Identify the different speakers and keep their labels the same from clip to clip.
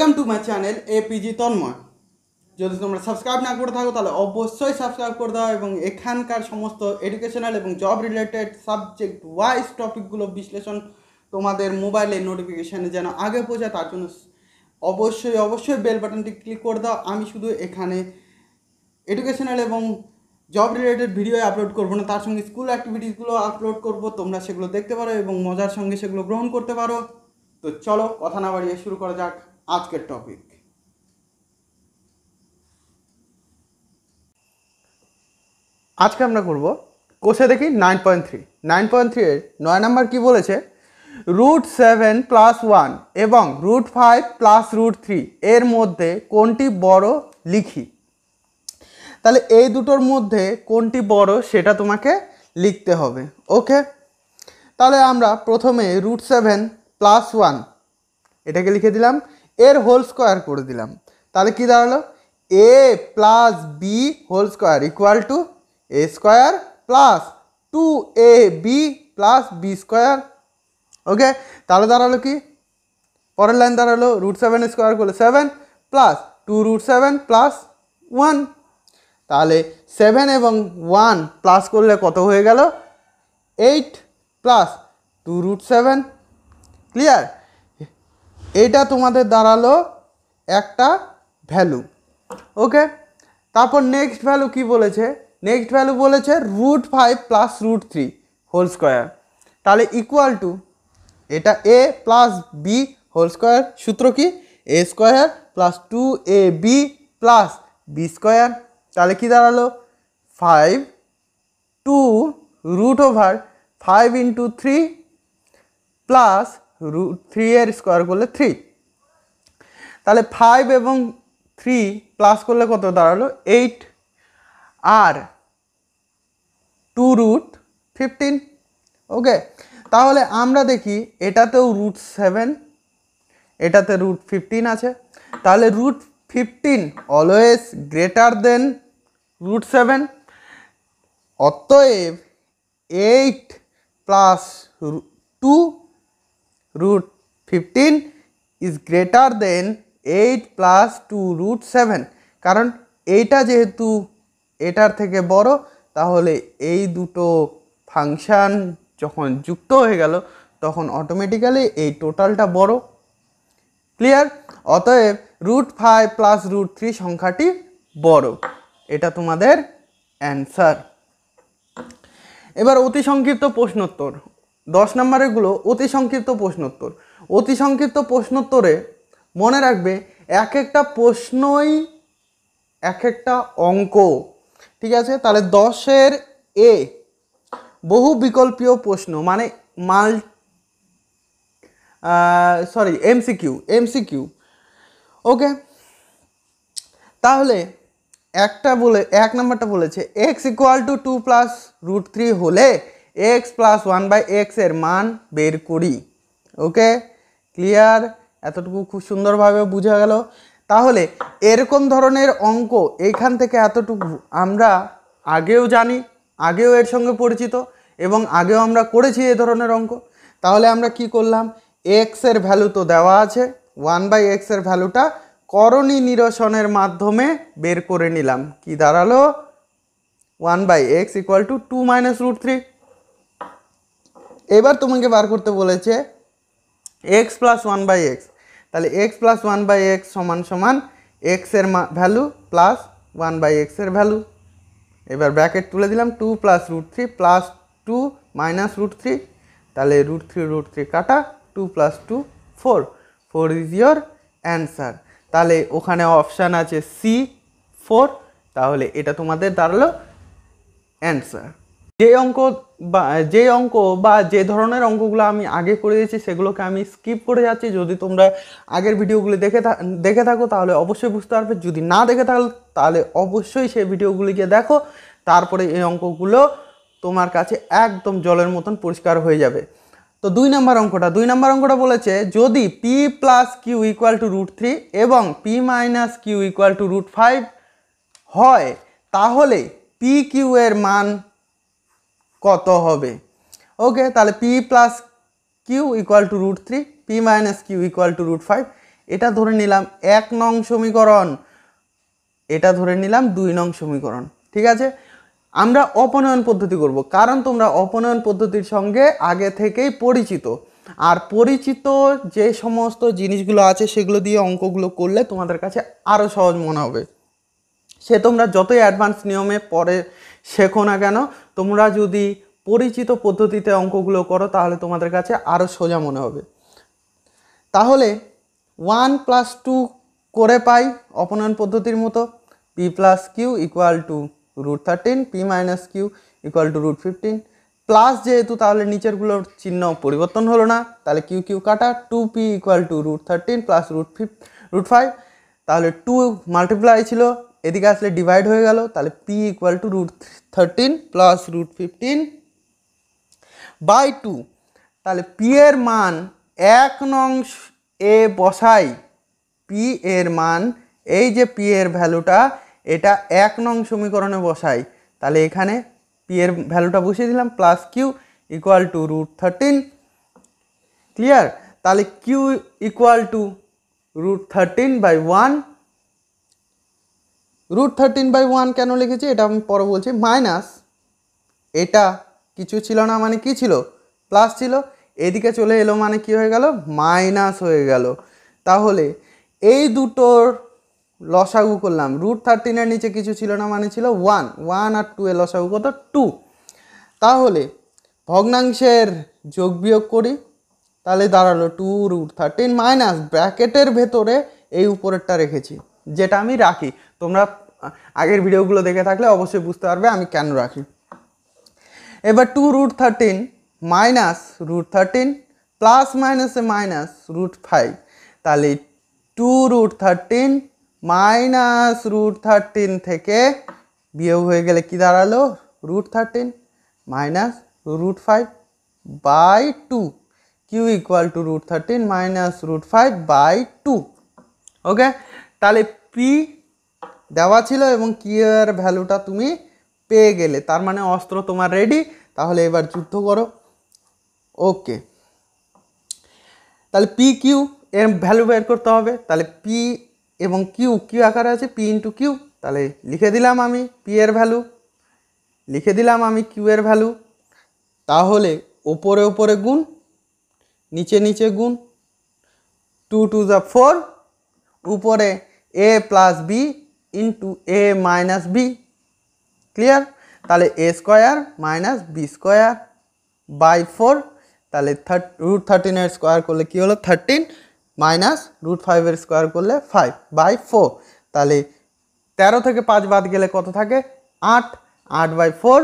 Speaker 1: welcome to my channel APG Tanmoy যদি তোমরা subscribe না করে থাকো তাহলে অবশ্যই সাবস্ক্রাইব করে দাও এবং এখানকার সমস্ত এডুকেশনাল এবং জব রিলেটেড সাবজেক্ট ওয়াইজ টপিকগুলো বিশ্লেষণ তোমাদের মোবাইলে নোটিফিকেশানে যেন আগে পৌঁছায় তার জন্য অবশ্যই অবশ্যই বেল বাটনটি ক্লিক করে দাও আমি শুধু এখানে এডুকেশনাল এবং জব রিলেটেড ভিডিও আপলোড করবো না তার সঙ্গে স্কুল অ্যাক্টিভিটিসগুলো আপলোড করব তোমরা সেগুলো দেখতে পারো এবং মজার সঙ্গে সেগুলো গ্রহণ করতে পারো তো চলো কথা না বাড়িয়ে শুরু করা যাক আজকের টপিক আজকে আমরা করব কোষে দেখি nine point three nine point three এর নয় নাম্বার কী বলেছে রুট সেভেন প্লাস ওয়ান এবং root five plus root three এর মধ্যে কোনটি বড় লিখি তাহলে এই দুটোর মধ্যে কোনটি বড় সেটা তোমাকে লিখতে হবে ওকে তাহলে আমরা প্রথমে রুট সেভেন প্লাস ওয়ান এটাকে লিখে দিলাম এর হোল স্কোয়ার করে দিলাম তাহলে কী দাঁড়ালো A plus B whole square equal to A square plus two A B plus B square okay তাহলে দাঁড়ালো কি পরের লাইন দাঁড়ালো রুট সেভেন স্কোয়ার করলে seven plus two root seven plus one তাহলে সেভেন এবং ওয়ান প্লাস করলে কত হয়ে গেল eight plus two root seven clear এটা তোমাদের দাঁড়ালো একটা ভ্যালু ওকে তারপর নেক্সট ভ্যালু কি বলেছে নেক্সট ভ্যালু বলেছে root five plus root three whole square তাহলে ইকুয়াল টু এটা A plus B whole square সূত্র কি এ square plus two A B plus B square তাহলে কি দাঁড়ালো five two root over five into three plus root three এর square করলে three তাহলে ফাইভ এবং থ্রি প্লাস করলে কত দাঁড়ালো এইট আর টু রুট ফিফটিন ওকে তাহলে আমরা দেখি এটাতেও রুট সেভেন এটাতে রুট ফিফটিন আছে তাহলে root fifteen always greater than root seven অতএব eight plus two root 15 is greater than 8 plus 2 root 7 কারণ এইটা যেহেতু এটার থেকে বড় তাহলে এই দুটো ফাংশান যখন যুক্ত হয়ে গেল তখন অটোমেটিক্যালি এই টোটালটা বড় ক্লিয়ার অতএব root five plus root three সংখ্যাটি বড় এটা তোমাদের অ্যান্সার এবার অতি সংক্ষিপ্ত প্রশ্নোত্তর দশ নম্বরেরগুলো অতি সংক্ষিপ্ত প্রশ্নোত্তর অতি সংক্ষিপ্ত প্রশ্নোত্তরে মনে রাখবে এক একটা প্রশ্নই এক একটা অঙ্ক ঠিক আছে তাহলে দশের এ বহু বিকল্পীয় প্রশ্ন মানে মাল সরি এমসিকিউ এমসিকিউ ওকে তাহলে একটা বলে এক নাম্বারটা বলেছে X equal to two plus root three হলে এক্স প্লাস ওয়ান বাই এক্সের মান বের করি ওকে ক্লিয়ার এতটুকু খুব সুন্দরভাবে বোঝা গেল তাহলে এরকম ধরনের অঙ্ক এইখান থেকে এতটুকু আমরা আগেও জানি আগেও এর সঙ্গে পরিচিত এবং আগেও আমরা করেছি এ ধরনের অঙ্ক তাহলে আমরা কি করলাম এক্সের ভ্যালু তো দেওয়া আছে ওয়ান বাই এক্সের ভ্যালুটা করণী নিরসনের মাধ্যমে বের করে নিলাম কি দাঁড়ালো one by X equal to two minus root three এবার তোমাকে বার করতে বলেছে X plus one by X তাহলে X plus one by X সমান সমান এক্সের ভ্যালু প্লাস ওয়ান বাই এক্সের ভ্যালু এবার ব্র্যাকেট তুলে দিলাম two plus root three plus two minus root three তাহলে রুট থ্রি রুট থ্রি কাটা two plus two four four is your answer তাহলে ওখানে অপশান আছে সি ফোর তাহলে এটা তোমাদের দাঁড়ালো অ্যান্সার যে অঙ্ক বা যে অঙ্ক বা যে ধরনের অঙ্কগুলো আমি আগে করে দিয়েছি সেগুলোকে আমি স্কিপ করে যাচ্ছি যদি তোমরা আগের ভিডিওগুলি দেখে দেখে থাকো তাহলে অবশ্যই বুঝতে পারবে যদি না দেখে থাকো তাহলে অবশ্যই সেই ভিডিওগুলিকে দেখো তারপরে এই অঙ্কগুলো তোমার কাছে একদম জলের মতন পরিষ্কার হয়ে যাবে তো দুই নম্বর অঙ্কটা দুই নম্বর অঙ্কটা বলেছে যদি P plus Q equal to root three এবং P minus Q equal to root five হয় তাহলে পি কিউ এর মান কত হবে ওকে তাহলে P plus Q equal to root three P minus Q equal to root five এটা ধরে নিলাম এক নং সমীকরণ এটা ধরে নিলাম দুই নং সমীকরণ ঠিক আছে আমরা অপনয়ন পদ্ধতি করব কারণ তোমরা অপনয়ন পদ্ধতির সঙ্গে আগে থেকেই পরিচিত আর পরিচিত যে সমস্ত জিনিসগুলো আছে সেগুলো দিয়ে অঙ্কগুলো করলে তোমাদের কাছে আরও সহজ মনে হবে সে তোমরা যতই অ্যাডভান্স নিয়মে পরে শেখো না কেন তোমরা যদি পরিচিত পদ্ধতিতে অঙ্কগুলো করো তাহলে তোমাদের কাছে আরও সোজা মনে হবে তাহলে ওয়ান প্লাস টু করে পাই অপনয়ন পদ্ধতির মতো P plus Q equal to root thirteen P minus Q equal to root fifteen plus যেহেতু তাহলে নিচেরগুলোর চিহ্ন পরিবর্তন হলো না তাহলে কিউ কিউ কাটা two P equal to root thirteen plus root ফিফ রুট ফাইভ তাহলে টু মাল্টিপ্লাই ছিল এদিকে আসলে ডিভাইড হয়ে গেল তাহলে P equal to root thirteen plus root fifteen by two তাহলে পি এর মান এক নং এ বসাই পি এর মান এই যে পি এর ভ্যালুটা এটা এক নং সমীকরণে বসাই তাহলে এখানে পি এর ভ্যালুটা বসিয়ে দিলাম plus Q equal to root thirteen clear তাহলে Q equal to root thirteen by one root thirteen by one কেন লিখেছি এটা আমি পরে বলছি মাইনাস এটা কিছু ছিল না মানে কি ছিল প্লাস ছিল এদিকে চলে এলো মানে কি হয়ে গেল মাইনাস হয়ে গেল তাহলে এই দুটোর লসাগু করলাম রুট থার্টিনের নিচে কিছু ছিল না মানে ছিল ওয়ান ওয়ান আর টু এ লসাগু কত টু তাহলে ভগ্নাংশের যোগ বিয়োগ করি তাহলে দাঁড়ালো টু রুট থার্টিন মাইনাস ব্র্যাকেটের ভেতরে এই উপরেরটা রেখেছি যেটা আমি রাখি তোমরা আগের ভিডিওগুলো দেখে থাকলে অবশ্যই বুঝতে পারবে আমি কেন রাখি এবার two root thirteen minus root thirteen plus মাইনাসে মাইনাস রুট ফাইভ তাহলে two root thirteen minus root thirteen থেকে বিয়োগ হয়ে গেলে কি দাঁড়ালো root thirteen minus root five by two Q equal to root thirteen minus root five by two okay তাহলে P দেওয়া ছিল এবং কিউয়ের ভ্যালুটা তুমি পেয়ে গেলে তার মানে অস্ত্র তোমার রেডি তাহলে এবার যুদ্ধ করো ওকে তাহলে পি কিউ এর ভ্যালু বের করতে হবে তাহলে পি এবং কিউ কিউ আকারে আছে পি ইন্টু কিউ তাহলে লিখে দিলাম আমি পি এর ভ্যালু লিখে দিলাম আমি কিউ এর ভ্যালু তাহলে ওপরে ওপরে গুণ নিচে নিচে গুণ টু টু দ্য ফোর উপরে A plus B into A minus B clear তাহলে এ square minus B square by four তাহলে থার্ট রুট থার্টিনের স্কোয়ার করলে কী হলো থার্টিন মাইনাস রুট ফাইভের স্কোয়ার করলে ফাইভ বাই ফোর তাহলে তেরো থেকে পাঁচ বাদ গেলে কত থাকে আট আট বাই ফোর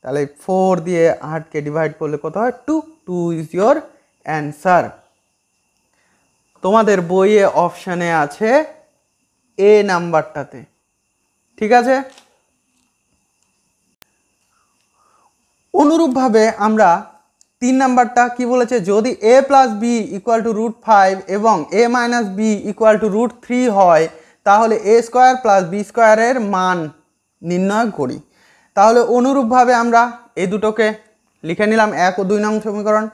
Speaker 1: তাহলে ফোর দিয়ে আটকে ডিভাইড করলে কত হয় two two is your answer তোমাদের বইয়ে অপশানে আছে এ নাম্বারটাতে ঠিক আছে অনুরূপভাবে আমরা তিন নাম্বারটা কি বলেছে যদি A plus B equal to root five এবং A minus B equal to root three হয় তাহলে এ স্কোয়ার প্লাস বি স্কোয়ারের মান নির্ণয় করি তাহলে অনুরূপভাবে আমরা এ দুটোকে লিখে নিলাম এক ও দুই নং সমীকরণ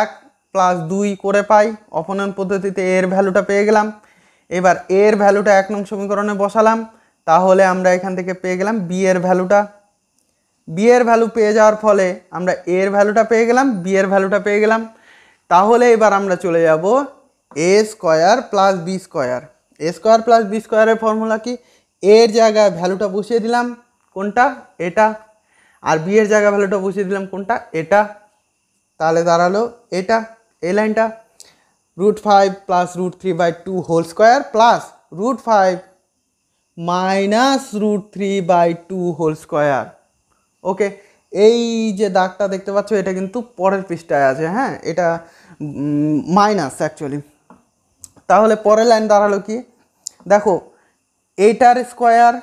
Speaker 1: এক প্লাস দুই করে পাই অপনয়ন পদ্ধতিতে এর ভ্যালুটা পেয়ে গেলাম এবার এর ভ্যালুটা এক নং সমীকরণে বসালাম তাহলে আমরা এখান থেকে পেয়ে গেলাম বি এর ভ্যালুটা বি এর ভ্যালু পেয়ে যাওয়ার ফলে আমরা এর ভ্যালুটা পেয়ে গেলাম বি এর ভ্যালুটা পেয়ে গেলাম তাহলে এবার আমরা চলে যাব A square plus B square A square plus B স্কোয়ারের ফর্মুলা কি এর জায়গায় ভ্যালুটা বসিয়ে দিলাম কোনটা এটা আর বি এর জায়গায় ভ্যালুটা বসিয়ে দিলাম কোনটা এটা তাহলে দাঁড়ালো এটা এই লাইনটা root 5 plus root 3 by 2 whole square plus root 5 minus root 3 by 2 whole square ওকে এই যে দাগটা দেখতে পাচ্ছ এটা কিন্তু পরের পৃষ্ঠায় আছে হ্যাঁ এটা মাইনাস অ্যাকচুয়ালি তাহলে পরের লাইন দাঁড়ালো কি দেখো এইটার স্কোয়ার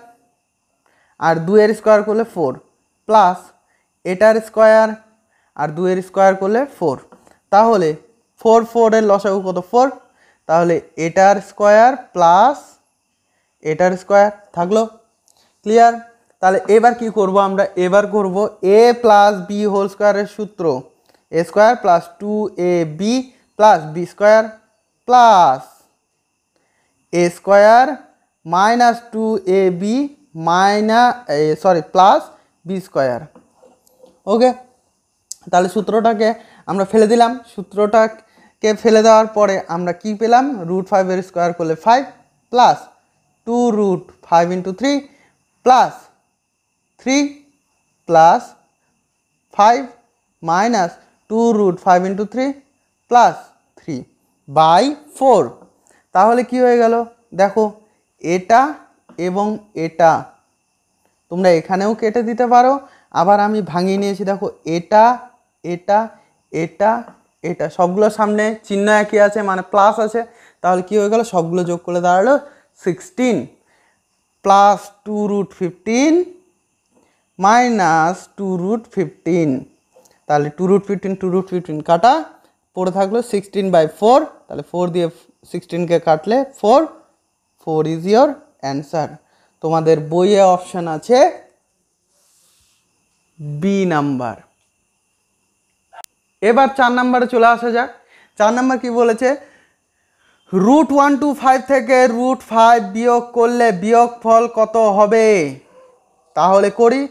Speaker 1: আর দুয়ের স্কোয়ার করলে ফোর প্লাস এটার স্কোয়ার আর দুয়ের স্কোয়ার করলে ফোর তাহলে ফোর ফোরের লসাগু কত ফোর তাহলে এটার স্কোয়ার প্লাস এটার স্কোয়ার থাকলো ক্লিয়ার তাহলে এবার কি করব আমরা এবার করব এ প্লাস বি হোল স্কোয়ারের সূত্র A square plus two A B plus B square plus A square minus two A B মাইনা sorry plus B square okay তাহলে সূত্রটাকে আমরা ফেলে দিলাম সূত্রটা কে ফেলে দেওয়ার পরে আমরা কি পেলাম রুট ফাইভের স্কোয়ার করলে five plus two root five into three plus three plus five minus two root five into three plus three by four তাহলে কি হয়ে গেল দেখো এটা এবং এটা তোমরা এখানেও কেটে দিতে পারো আবার আমি ভাঙিয়ে নিয়েছি দেখো এটা এটা এটা এটা সবগুলো সামনে চিহ্ন একই আছে মানে প্লাস আছে তাহলে কি হয়ে গেল সবগুলো যোগ করে দাঁড়ালো sixteen plus two root fifteen minus two root fifteen তাহলে two root fifteen two root fifteen কাটা পড়ে থাকলো সিক্সটিন বাই ফোর তাহলে ফোর দিয়ে সিক্সটিনকে কাটলে four four is your answer তোমাদের বইয়ে অপশান আছে বি নাম্বার এবার চার নাম্বারে চলে আসা যাক চার নাম্বার কি বলেছে রুট ওয়ান টু ফাইভ থেকে রুট ফাইভ বিয়োগ করলে বিয়োগ ফল কত হবে তাহলে করি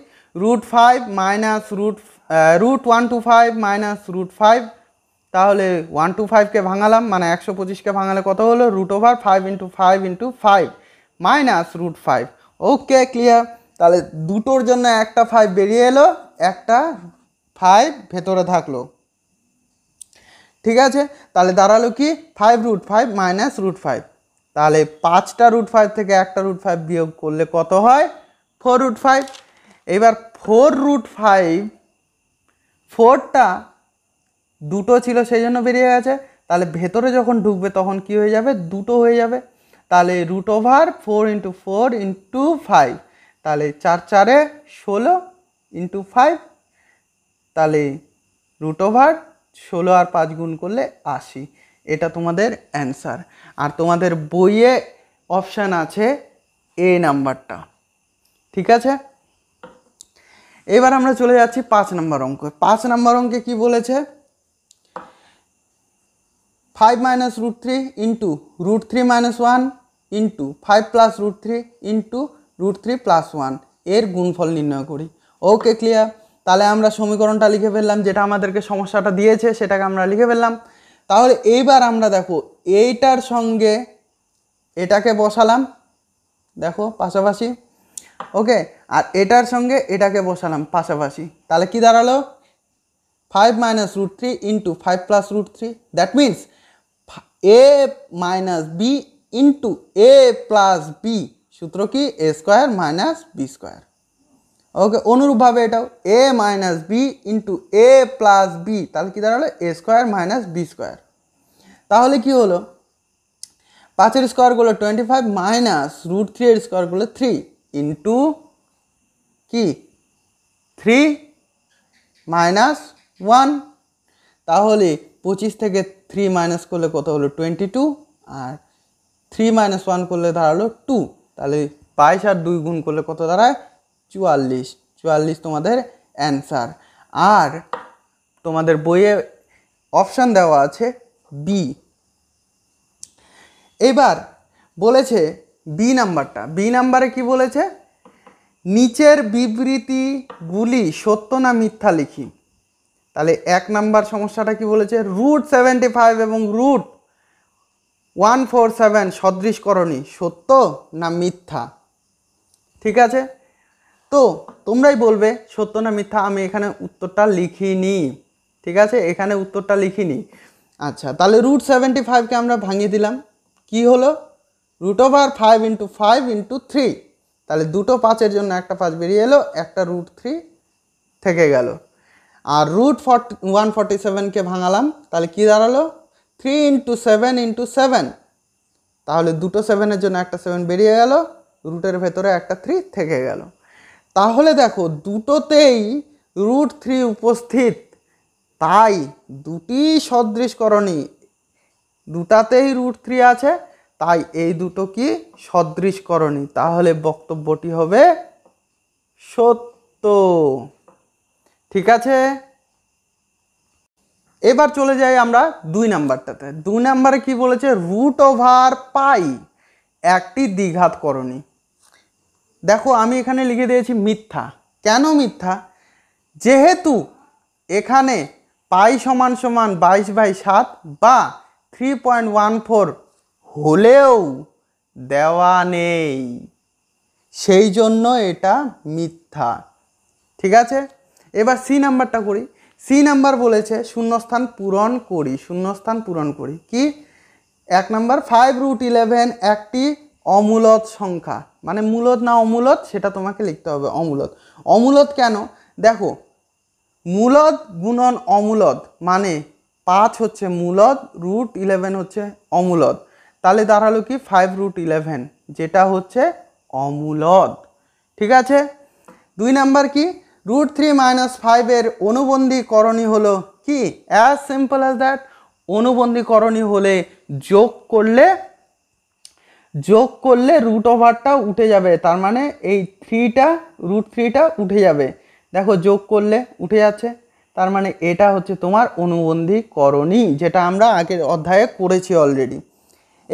Speaker 1: root five minus root root one two five minus root five তাহলে ওয়ান টু ফাইভকে ভাঙালাম মানে একশো পঁচিশকে ভাঙালে কত হলো root over five into five into five minus root five okay clear তাহলে দুটোর জন্য একটা ফাইভ বেরিয়ে এলো একটা ফাইভ ভেতরে থাকলো ঠিক আছে তাহলে দাঁড়ালো কি five root five minus root five তাহলে পাঁচটা রুট ফাইভ থেকে একটা রুট ফাইভ বিয়োগ করলে কত হয় ফোর রুট ফাইভ এবার ফোর রুট ফাইভ ফোরটা দুটো ছিল সেই জন্য বেরিয়ে গেছে তাহলে ভেতরে যখন ঢুকবে তখন কি হয়ে যাবে দুটো হয়ে যাবে তাহলে root over four into four into five তাহলে চার চারে ষোলো ইন্টু ফাইভ তাহলে রুট ওভার ষোলো আর পাঁচ গুণ করলে আশি এটা তোমাদের অ্যান্সার আর তোমাদের বইয়ে অপশান আছে এ নাম্বারটা ঠিক আছে এবার আমরা চলে যাচ্ছি পাঁচ নাম্বার অঙ্ক পাঁচ নাম্বার অঙ্কে কি বলেছে five minus root three into root three minus one into five plus root three into root three plus one এর গুণফল নির্ণয় করি ওকে ক্লিয়ার তাহলে আমরা সমীকরণটা লিখে ফেললাম যেটা আমাদেরকে সমস্যাটা দিয়েছে সেটাকে আমরা লিখে ফেললাম তাহলে এইবার আমরা দেখো এইটার সঙ্গে এটাকে বসালাম দেখো পাশাপাশি ওকে আর এটার সঙ্গে এটাকে বসালাম পাশাপাশি তাহলে কি দাঁড়ালো five minus root three into five plus root three that means A minus B into A plus B সূত্র কি এ square minus B square okay অনুরূপভাবে এটাও A minus B into A plus B তাহলে কী দাঁড়ালো A square minus B square তাহলে কি হলো পাঁচের স্কোয়ারগুলো twenty five minus root three এর স্কোয়ারগুলো থ্রি ইন্টু কি থ্রি মাইনাস ওয়ান তাহলে পঁচিশ থেকে থ্রি মাইনাস করলে কত হলো টোয়েন্টি টু আর থ্রি মাইনাস ওয়ান করলে দাঁড়ালো টু তাহলে বাইশ আর দুই গুণ করলে কত দাঁড়ায় চুয়াল্লিশ চুয়াল্লিশ তোমাদের অ্যান্সার আর তোমাদের বইয়ে অপশান দেওয়া আছে বি এবার বলেছে বি নাম্বারটা বি নাম্বারে কি বলেছে নিচের বিবৃতিগুলি সত্য না মিথ্যা লিখি তাহলে এক নাম্বার সমস্যাটা কি বলেছে রুট সেভেন্টি ফাইভ এবং রুট ওয়ান ফোর সেভেন সদৃশকরণী সত্য না মিথ্যা ঠিক আছে তো তোমরাই বলবে সত্য না মিথ্যা আমি এখানে উত্তরটা লিখিনি ঠিক আছে এখানে উত্তরটা লিখিনি আচ্ছা তাহলে রুট সেভেন্টি ফাইভকে আমরা ভাঙিয়ে দিলাম কি হলো root over five into five into three তাহলে দুটো পাঁচের জন্য একটা পাঁচ বেরিয়ে এলো একটা রুট থ্রি থেকে গেল আর রুট ফর্টি ওয়ান ফর্টি সেভেনকে ভাঙালাম তাহলে কি দাঁড়ালো three into seven into seven তাহলে দুটো সেভেনের জন্য একটা সেভেন বেরিয়ে গেল রুটের ভেতরে একটা থ্রি থেকে গেল তাহলে দেখো দুটোতেই রুট থ্রি উপস্থিত তাই দুটি সদৃশ করণী দুটাতেই রুট থ্রি আছে তাই এই দুটো কি সদৃশ করণী তাহলে বক্তব্যটি হবে সত্য ঠিক আছে এবার চলে যাই আমরা দুই নাম্বারটাতে দুই নাম্বারে কি বলেছে রুট ওভার পাই একটি দ্বিঘাত করণী দেখো আমি এখানে লিখে দিয়েছি মিথ্যা কেন মিথ্যা যেহেতু এখানে পাই সমান সমান বাইশ বাই সাত বা থ্রি পয়েন্ট ওয়ান ফোর হলেও দেওয়া নেই সেই জন্য এটা মিথ্যা ঠিক আছে এবার সি নাম্বারটা করি সি নাম্বার বলেছে শূন্যস্থান পূরণ করি শূন্যস্থান পূরণ করি কি এক নাম্বার ফাইভ রুট ইলেভেন একটি অমূলত সংখ্যা মানে মূলত না অমূলত সেটা তোমাকে লিখতে হবে অমূলত অমূলত কেন দেখো মূলত গুণন অমূলত মানে পাঁচ হচ্ছে মূলত রুট ইলেভেন হচ্ছে অমূলত তাহলে দাঁড়ালো কি ফাইভ রুট ইলেভেন যেটা হচ্ছে অমূলত ঠিক আছে দুই নাম্বার কি রুট থ্রি মাইনাস ফাইভের অনুবন্ধীকরণী হলো কি অ্যাজ সিম্পল অ্যাজ দ্যাট অনুবন্ধীকরণী হলে যোগ করলে যোগ করলে রুট ওভারটা উঠে যাবে তার মানে এই থ্রিটা রুট থ্রিটা উঠে যাবে দেখো যোগ করলে উঠে যাচ্ছে তার মানে এটা হচ্ছে তোমার অনুবন্ধীকরণী যেটা আমরা আগের অধ্যায়ে করেছি অলরেডি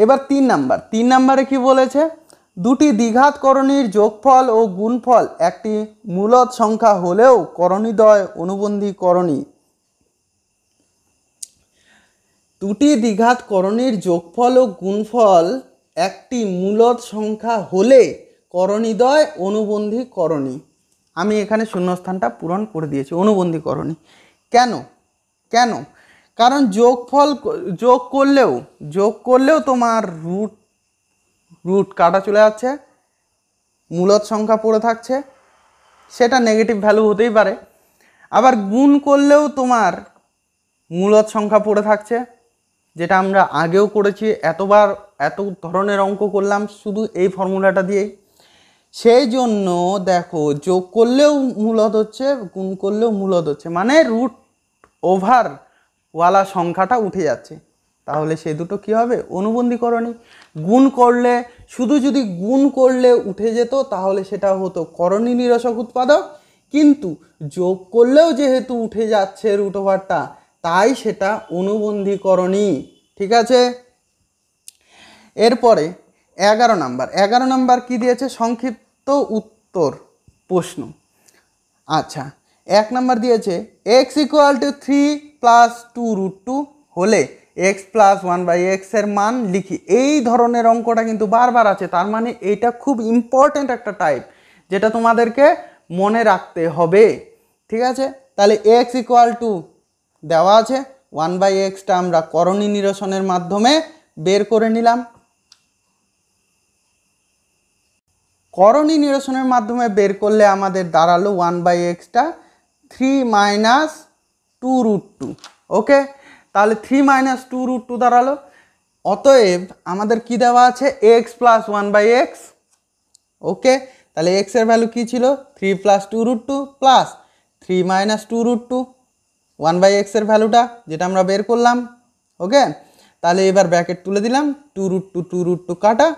Speaker 1: এবার তিন নাম্বার তিন নাম্বারে কি বলেছে দুটি দ্বিঘাত করণীর যোগফল ও গুণফল একটি মূলত সংখ্যা হলেও করণীদ্বয় অনুবন্ধীকরণী দুটি দ্বিঘাত করণীর যোগফল ও গুণফল একটি মূলত সংখ্যা হলে করণীদ্বয় অনুবন্ধী করণী আমি এখানে শূন্যস্থানটা পূরণ করে দিয়েছি অনুবন্ধী করণী কেন কেন কারণ যোগফল যোগ করলেও যোগ করলেও তোমার রুট রুট কাটা চলে যাচ্ছে মূলত সংখ্যা পড়ে থাকছে সেটা নেগেটিভ ভ্যালু হতেই পারে আবার গুণ করলেও তোমার মূলত সংখ্যা পড়ে থাকছে যেটা আমরা আগেও করেছি এতবার এত ধরনের অঙ্ক করলাম শুধু এই ফর্মুলাটা দিয়েই সেই জন্য দেখো যোগ করলেও মূলত হচ্ছে গুণ করলেও মূলত হচ্ছে মানে রুট ওভার ওয়ালা সংখ্যাটা উঠে যাচ্ছে তাহলে সে দুটো কি হবে অনুবন্ধীকরণই গুণ করলে শুধু যদি গুণ করলে উঠে যেত তাহলে সেটা হতো করণী নিরসক উৎপাদক কিন্তু যোগ করলেও যেহেতু উঠে যাচ্ছে রুট ওভারটা তাই সেটা অনুবন্ধীকরণই ঠিক আছে এরপরে এগারো নাম্বার এগারো নাম্বার কি দিয়েছে সংক্ষিপ্ত উত্তর প্রশ্ন আচ্ছা এক নাম্বার দিয়েছে X equal to three plus two root two হলে এক্স প্লাস ওয়ান বাই এক্সের মান লিখি এই ধরনের অঙ্কটা কিন্তু বারবার আছে তার মানে এটা খুব ইম্পর্ট্যান্ট একটা টাইপ যেটা তোমাদেরকে মনে রাখতে হবে ঠিক আছে তাহলে এক্স ইকুয়াল টু দেওয়া আছে ওয়ান বাই এক্সটা আমরা করণী নিরসনের মাধ্যমে বের করে নিলাম করণী নিরসনের মাধ্যমে বের করলে আমাদের দাঁড়ালো ওয়ান বাই এক্সটা three minus two root two okay তাহলে three minus two root two দাঁড়ালো অতএব আমাদের কি দেওয়া আছে X plus one by X okay তাহলে এক্সের ভ্যালু কী ছিল three plus two root two plus three minus two root two one by এক্সের ভ্যালুটা যেটা আমরা বের করলাম ওকে তাহলে এবার ব্যাকেট তুলে দিলাম two root two two root two কাটা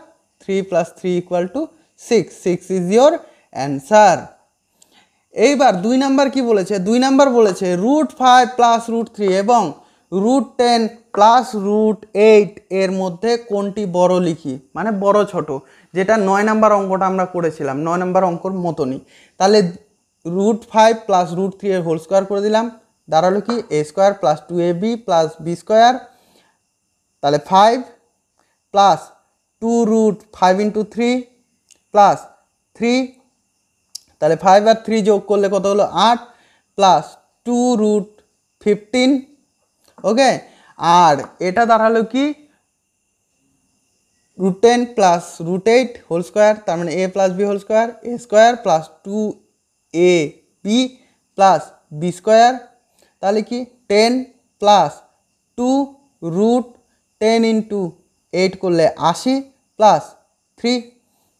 Speaker 1: three plus three equal to six six is your answer এইবার দুই নাম্বার কি বলেছে দুই নাম্বার বলেছে root five plus root three এবং root ten plus root eight এর মধ্যে কোনটি বড় লিখি মানে বড় ছোট যেটা নয় নাম্বার অঙ্কটা আমরা করেছিলাম নয় নাম্বার অঙ্কর মতনই তাহলে root five plus root three এর হোল স্কোয়ার করে দিলাম দাঁড়ালো কি এ square plus two A B plus B square তাহলে five plus two root five into three plus three তাহলে ফাইভ আর থ্রি যোগ করলে কত হলো আট plus two root fifteen okay আর এটা দাঁড়ালো কি root ten plus root eight whole square তার মানে a plus B whole square A square plus two A B plus B square তাহলে কি ten plus two root ten into eight করলে আশি প্লাস থ্রি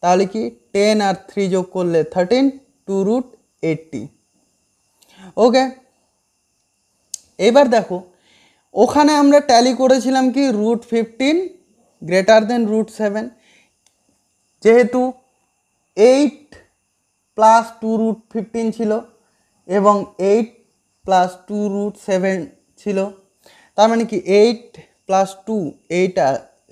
Speaker 1: তাহলে কি টেন আর three যোগ করলে thirteen two root eighty okay এবার দেখো ওখানে আমরা ট্যালি করেছিলাম কি root fifteen greater than root seven যেহেতু eight plus two root fifteen ছিল এবং eight plus two root seven ছিল তার মানে কি এইট প্লাস টু এইটা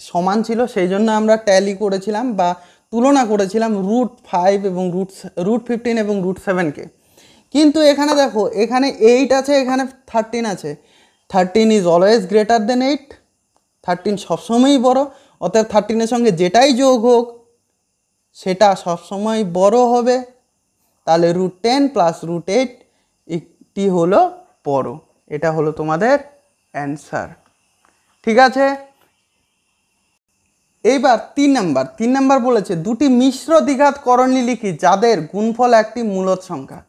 Speaker 1: সমান ছিল সেই জন্য আমরা ট্যালি করেছিলাম বা তুলনা করেছিলাম রুট ফাইভ এবং রুট রুট ফিফটিন এবং রুট সেভেনকে কিন্তু এখানে দেখো এখানে এইট আছে এখানে থার্টিন আছে thirteen is always greater than eight thirteen সবসময়ই বড় অর্থাৎ থার্টিনের সঙ্গে যেটাই যোগ হোক সেটা সবসময় বড় হবে তাহলে root ten plus root eight টি হলো পরো এটা হলো তোমাদের অ্যান্সার ঠিক আছে এইবার তিন নাম্বার তিন নাম্বার বলেছে দুটি মিশ্র দ্বিঘাত করণী লিখি যাদের গুণফল একটি মূলত সংখ্যা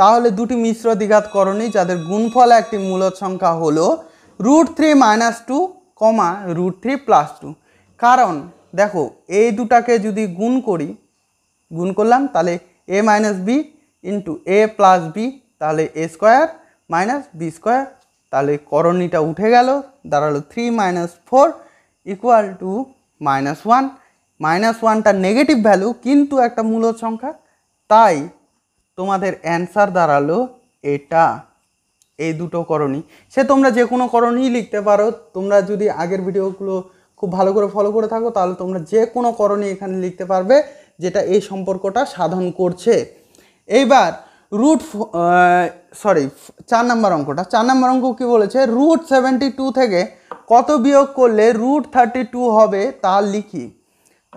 Speaker 1: তাহলে দুটি মিশ্র দ্বিঘাত করণী যাদের গুণফল একটি মূলত সংখ্যা হল root three minus two comma root three plus two কারণ দেখো এই দুটাকে যদি গুণ করি গুণ করলাম তাহলে a minus B into A plus B তাহলে এ স্কোয়ার মাইনাস বি স্কোয়ার তাহলে করণীটা উঠে গেল দাঁড়ালো three minus four equal to minus one minus ওয়ানটা নেগেটিভ ভ্যালু কিন্তু একটা মূলত সংখ্যা তাই তোমাদের অ্যান্সার দাঁড়ালো এটা এই দুটো করণী সে তোমরা যে কোনো করণই লিখতে পারো তোমরা যদি আগের ভিডিওগুলো খুব ভালো করে ফলো করে থাকো তাহলে তোমরা যে কোনো করণী এখানে লিখতে পারবে যেটা এই সম্পর্কটা সাধন করছে এইবার রুট সরি চার নাম্বার অঙ্কটা চার নাম্বার অঙ্ক কী বলেছে রুট সেভেন্টি টু থেকে কত বিয়োগ করলে রুট থার্টি টু হবে তা লিখি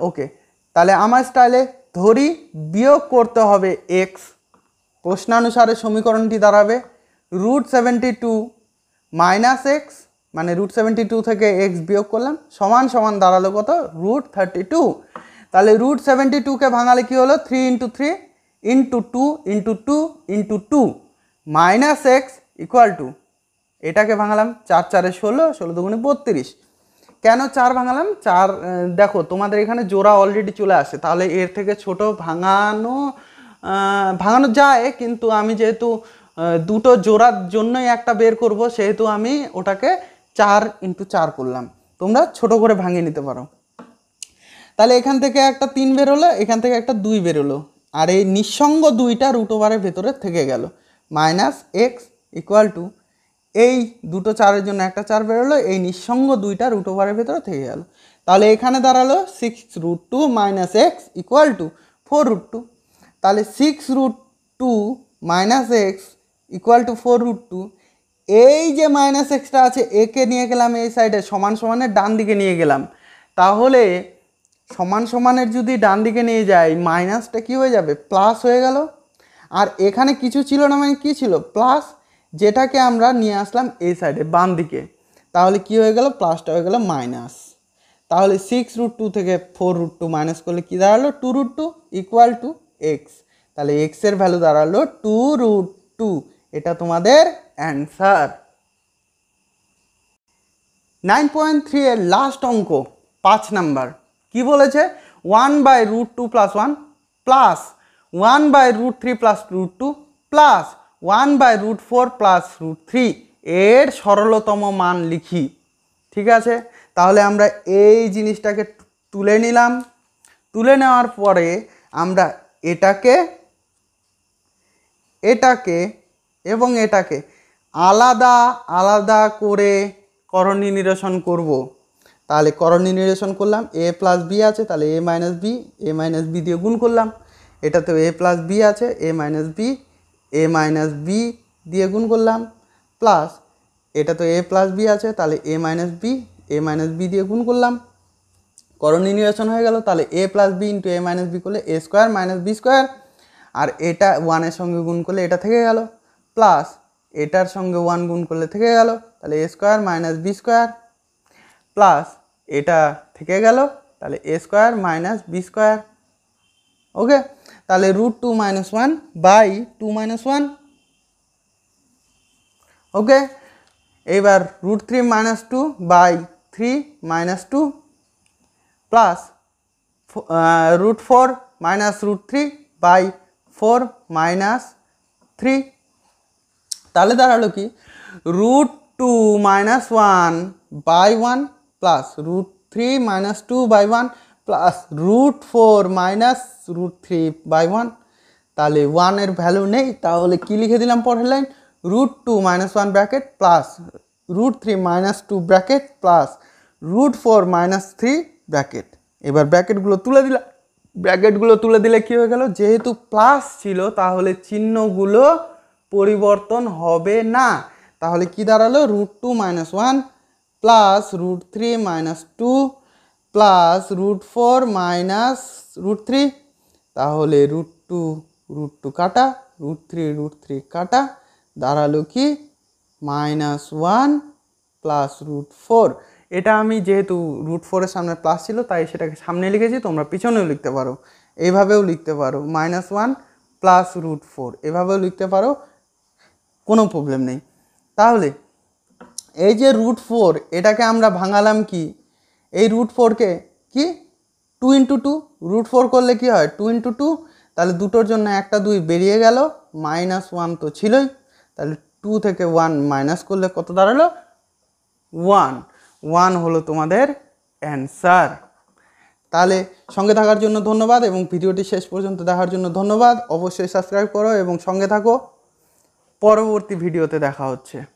Speaker 1: ওকে তাহলে আমার স্টাইলে ধরি বিয়োগ করতে হবে এক্স প্রশ্নানুসারে সমীকরণটি দাঁড়াবে root seventy two minus x মানে রুট সেভেন্টি টু থেকে এক্স বিয়োগ করলাম সমান সমান দাঁড়ালো কত রুট থার্টি টু তাহলে রুট সেভেন্টি টুকে ভাঙালে কী হলো three into three into two into two into two minus x equal to এটাকে ভাঙালাম চার চারে ষোলো ষোলো দুগুণে বত্রিশ কেন চার ভাঙালাম চার দেখো তোমাদের এখানে জোড়া অলরেডি চলে আসে তাহলে এর থেকে ছোট ভাঙানো ভাঙানো যায় কিন্তু আমি যেহেতু দুটো জোড়ার জন্যই একটা বের করব সেহেতু আমি ওটাকে চার ইন্টু চার করলাম তোমরা ছোট করে ভাঙিয়ে নিতে পারো তাহলে এখান থেকে একটা তিন বেরোলো এখান থেকে একটা দুই বেরোলো আর এই নিঃসঙ্গ দুইটা রুট ওভারের ভেতরে থেকে গেল মাইনাস এক্স ইকুয়াল টু এই দুটো চারের জন্য একটা চার বেরোলো এই নিঃসঙ্গ দুইটা রুট ওভারের ভেতরে থেকে গেল তাহলে এখানে দাঁড়ালো six root two minus x equal to four root two তাহলে six root two minus x equal to four root two এই যে মাইনাস এক্সটা আছে একে নিয়ে গেলাম এই সাইডে সমান সমানের ডান দিকে নিয়ে গেলাম তাহলে সমান সমানের যদি ডান দিকে নিয়ে যাই মাইনাসটা কি হয়ে যাবে প্লাস হয়ে গেল আর এখানে কিছু ছিল না মানে কি ছিল প্লাস যেটাকে আমরা নিয়ে আসলাম এই সাইডে বাম দিকে তাহলে কি হয়ে গেল প্লাসটা হয়ে গেল মাইনাস তাহলে সিক্স রুট টু থেকে ফোর রুট টু মাইনাস করলে কী দাঁড়ালো two root two equal to x তাহলে এক্সের ভ্যালু দাঁড়ালো টু রুট টু এটা তোমাদের অ্যান্সার নাইন পয়েন্ট থ্রি এর লাস্ট অঙ্ক পাঁচ নাম্বার কি বলেছে one by root two plus one plus one by root three plus root two plus one by root four plus root three এর সরলতম মান লিখি ঠিক আছে তাহলে আমরা এই জিনিসটাকে তুলে নিলাম তুলে নেওয়ার পরে আমরা এটাকে এটাকে এবং এটাকে আলাদা আলাদা করে করণী নিরসন করব তাহলে করণীয় নিরসন করলাম এ প্লাস বি আছে তাহলে a minus b a minus b দিয়ে গুণ করলাম এটাতেও এ প্লাস বি আছে a minus b a minus b দিয়ে গুণ করলাম প্লাস এটা তো এ প্লাস বি আছে তাহলে a minus b a minus b দিয়ে গুণ করলাম করণীয় নিরসন হয়ে গেল তাহলে a plus B into A minus b করলে a square minus B square আর এটা ওয়ানের সঙ্গে গুণ করলে এটা থেকে গেল প্লাস এটার সঙ্গে ওয়ান গুণ করলে থেকে গেল তাহলে এ square minus B square plus এটা থেকে গেল তাহলে এ square minus B square okay তাহলে root two minus one by two minus one okay এবার root three minus two by three minus two plus root four minus root three by four minus three তাহলে দাঁড়ালো কি root two minus one by one plus root three minus two by one plus root four minus root three by one তাহলে ওয়ানের value নেই তাহলে কি লিখে দিলাম পরের line root two minus one bracket plus root three minus two bracket plus root four minus three bracket এবার ব্র্যাকেটগুলো তুলে দিলাম ব্র্যাকেটগুলো তুলে দিলে কী হয়ে গেল যেহেতু প্লাস ছিল তাহলে চিহ্নগুলো পরিবর্তন হবে না তাহলে কি দাঁড়ালো root two minus one plus root three minus two plus root four minus root three তাহলে রুট টু রুট টু কাটা রুট থ্রি রুট থ্রি কাটা দাঁড়ালো কি minus one plus root four এটা আমি যেহেতু রুট ফোরের সামনে প্লাস ছিল তাই সেটাকে সামনে লিখেছি তোমরা পিছনেও লিখতে পারো এইভাবেও লিখতে পারো minus one plus root four এভাবেও লিখতে পারো কোনো প্রবলেম নেই তাহলে এই যে রুট ফোর এটাকে আমরা ভাঙালাম কি এই রুট ফোরকে কি two into two root four করলে কি হয় টু ইন্টু টু তাহলে দুটোর জন্য একটা দুই বেরিয়ে গেল মাইনাস ওয়ান তো ছিলই তাহলে টু থেকে ওয়ান মাইনাস করলে কত দাঁড়ালো ওয়ান ওয়ান হলো তোমাদের অ্যান্সার তাহলে সঙ্গে থাকার জন্য ধন্যবাদ এবং ভিডিওটি শেষ পর্যন্ত দেখার জন্য ধন্যবাদ অবশ্যই সাবস্ক্রাইব করো এবং সঙ্গে থাকো পরবর্তী ভিডিওতে দেখা হচ্ছে